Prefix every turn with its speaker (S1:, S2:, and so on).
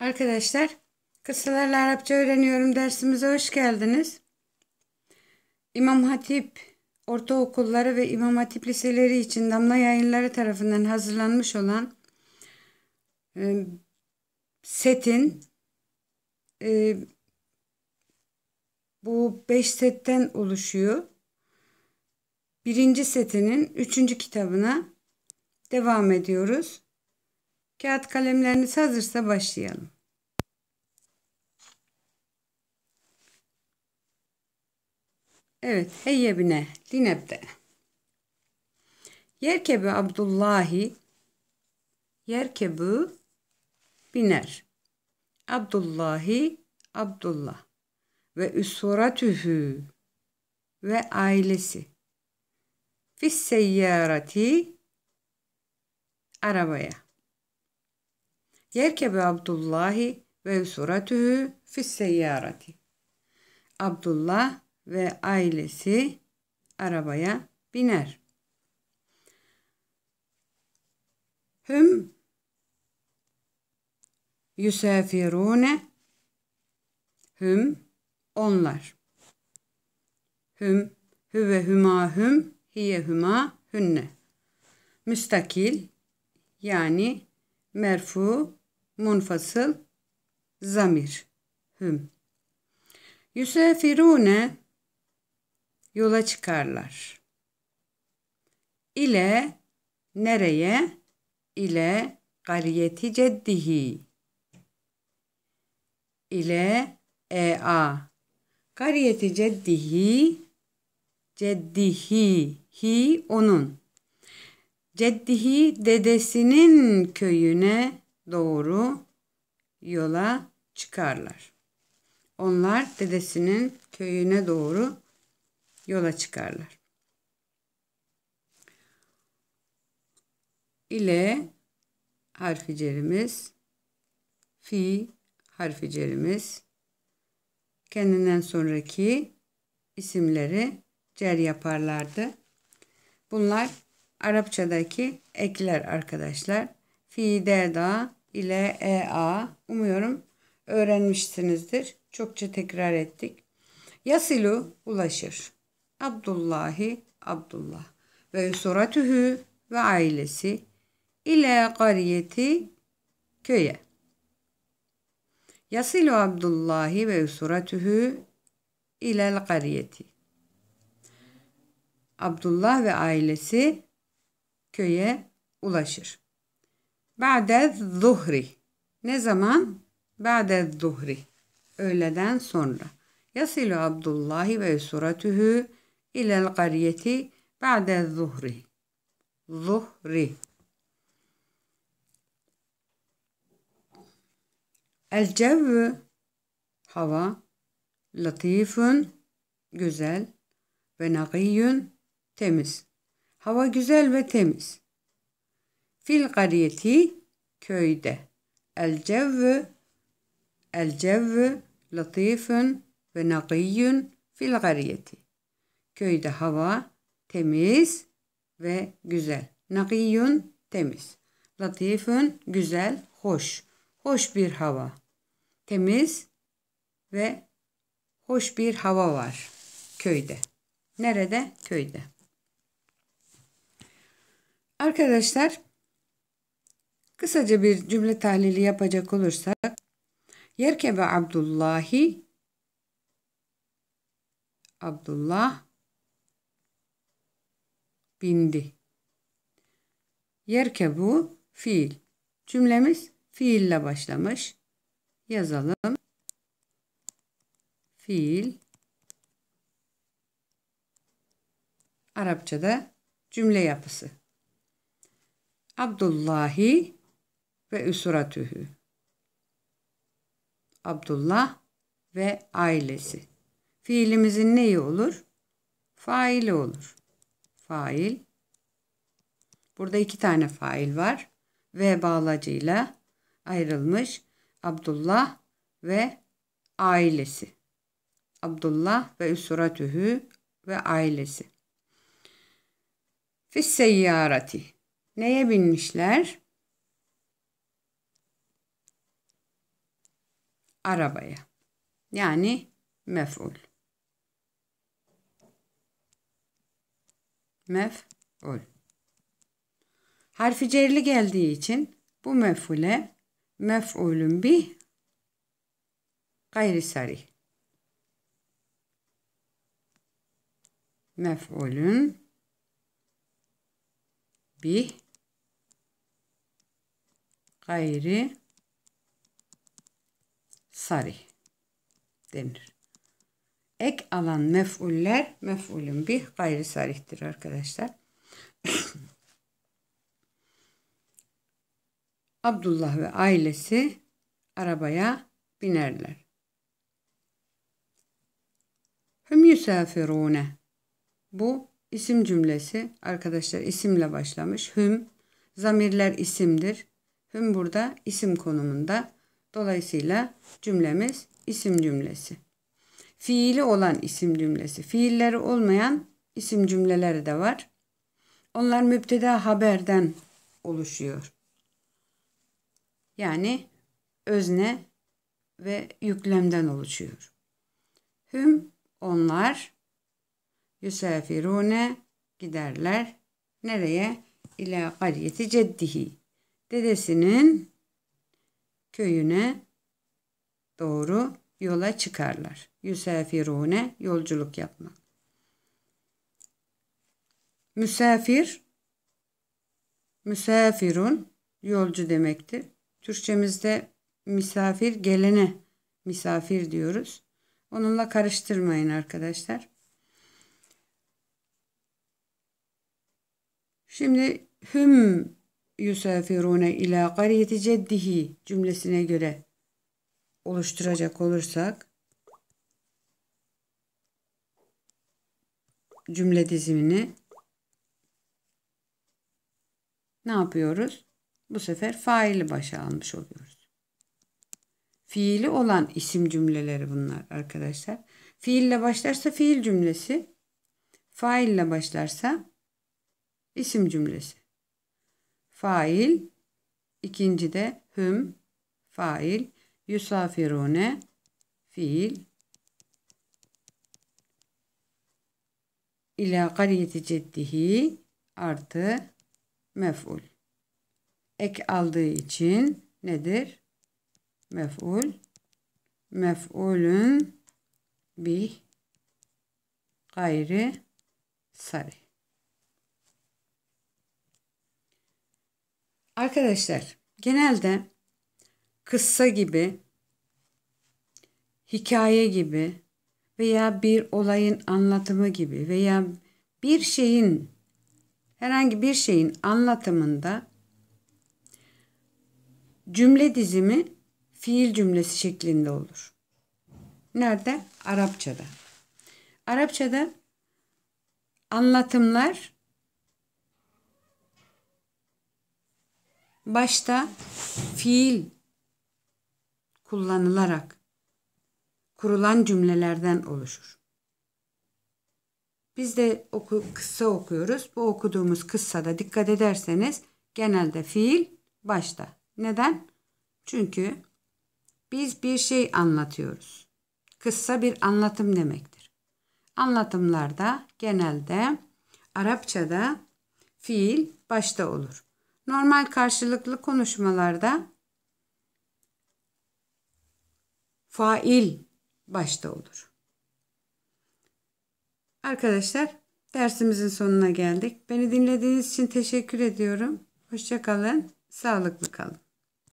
S1: Arkadaşlar kısalarla Arapça öğreniyorum dersimize hoş geldiniz. İmam Hatip ortaokulları ve İmam Hatip liseleri için Damla Yayınları tarafından hazırlanmış olan e, setin e, bu 5 setten oluşuyor. Birinci setinin üçüncü kitabına devam ediyoruz. Kağıt kalemleriniz hazırsa başlayalım. Evet, heyyebine, linebde. Yerkebi Abdullahi, yerkebi biner. Abdullahi, Abdullah ve üsuratühü ve ailesi. Fis seyyarati, arabaya. Yerkebe Abdullahi ve suratühü fisseyyarati. Abdullah ve ailesi arabaya biner. Hüm yusafirune hüm onlar. Hüm hüve hüma hüm hiye hüma hünne. Müstakil yani merfu munfasıl zamir hüm. Yüsefirune yola çıkarlar. ile nereye? ile gariyeti ceddihi. İle ea. Gariyeti ceddihi ceddihi hi onun. Ceddihi dedesinin köyüne doğru yola çıkarlar. Onlar dedesinin köyüne doğru yola çıkarlar. ile harficerimiz fi harficerimiz kendinden sonraki isimleri cer yaparlardı. Bunlar Arapçadaki ekler arkadaşlar. Fi, de, da, ile EA umuyorum öğrenmişsinizdir. Çokça tekrar ettik. Yasilu ulaşır. Abdullahi Abdullah ve suratühü ve ailesi ile kariyeti köye. Yasilu Abdullahi ve suratühü ile kariyeti. Abdullah ve ailesi köye ulaşır. Ba'de zuhri. Ne zaman? Ba'de zuhri. Öğleden sonra. Yasilu Abdullahi ve suratühü ilel gariyeti ba'de zuhri. Zuhri. El cevvü hava latifun güzel ve nagiyyun temiz. Hava güzel ve temiz. Fil gariyeti köyde. El cevvü El cevvü latifun ve nagiyyun fil gariyeti. Köyde hava temiz ve güzel. Nagiyyun temiz. Latifun güzel, hoş. Hoş bir hava. Temiz ve hoş bir hava var köyde. Nerede? Köyde. Arkadaşlar Kısaca bir cümle tahlili yapacak olursak Yerkebe Abdullahi Abdullah bindi. Yerkebu fiil. Cümlemiz fiille başlamış. Yazalım. Fiil. Arapçada cümle yapısı. Abdullahi ve üsuratühü. Abdullah ve ailesi. Fiilimizin neyi olur? Faili olur. Fail. Burada iki tane fail var. Ve bağlacıyla ayrılmış. Abdullah ve ailesi. Abdullah ve üsuratühü ve ailesi. Fisseyyarati. Neye binmişler? arabaya. Yani mef'ul. Mef'ul. Harfi cerli geldiği için bu mef'ule mef'ulün bir, gayri sarih. Mef'ulün bir, gayri sarih denir. Ek alan mef'uller mef'ulün bir gayri sarihtir arkadaşlar. Abdullah ve ailesi arabaya binerler. Hüm yusafirune. Bu isim cümlesi arkadaşlar isimle başlamış. Hüm zamirler isimdir. Hüm burada isim konumunda. Dolayısıyla cümlemiz isim cümlesi. Fiili olan isim cümlesi. Fiilleri olmayan isim cümleleri de var. Onlar müpteda haberden oluşuyor. Yani özne ve yüklemden oluşuyor. Hüm onlar yusafirune giderler nereye? İlâ kariyeti ceddihi. Dedesinin köyüne doğru yola çıkarlar. Yüsafirune yolculuk yapmak. Müsafir müsafirun yolcu demektir. Türkçemizde misafir gelene misafir diyoruz. Onunla karıştırmayın arkadaşlar. Şimdi hüm yusafirune ila kariyeti ceddihi cümlesine göre oluşturacak olursak cümle dizimini ne yapıyoruz? Bu sefer faili başa almış oluyoruz. Fiili olan isim cümleleri bunlar arkadaşlar. Fiille başlarsa fiil cümlesi, faille başlarsa isim cümlesi fail. İkinci de hüm fail. Yusafirune fiil. İlâ kariyeti ceddihi artı mef'ul. Ek aldığı için nedir? Mef'ul. Mef'ulün bih gayri sarih. Arkadaşlar genelde kıssa gibi, hikaye gibi veya bir olayın anlatımı gibi veya bir şeyin herhangi bir şeyin anlatımında cümle dizimi fiil cümlesi şeklinde olur. Nerede? Arapçada. Arapçada anlatımlar başta fiil kullanılarak kurulan cümlelerden oluşur. Biz de oku, kıssa okuyoruz. Bu okuduğumuz kıssada dikkat ederseniz genelde fiil başta. Neden? Çünkü biz bir şey anlatıyoruz. Kıssa bir anlatım demektir. Anlatımlarda genelde Arapçada fiil başta olur normal karşılıklı konuşmalarda fail başta olur. Arkadaşlar dersimizin sonuna geldik. Beni dinlediğiniz için teşekkür ediyorum. Hoşçakalın, sağlıklı kalın.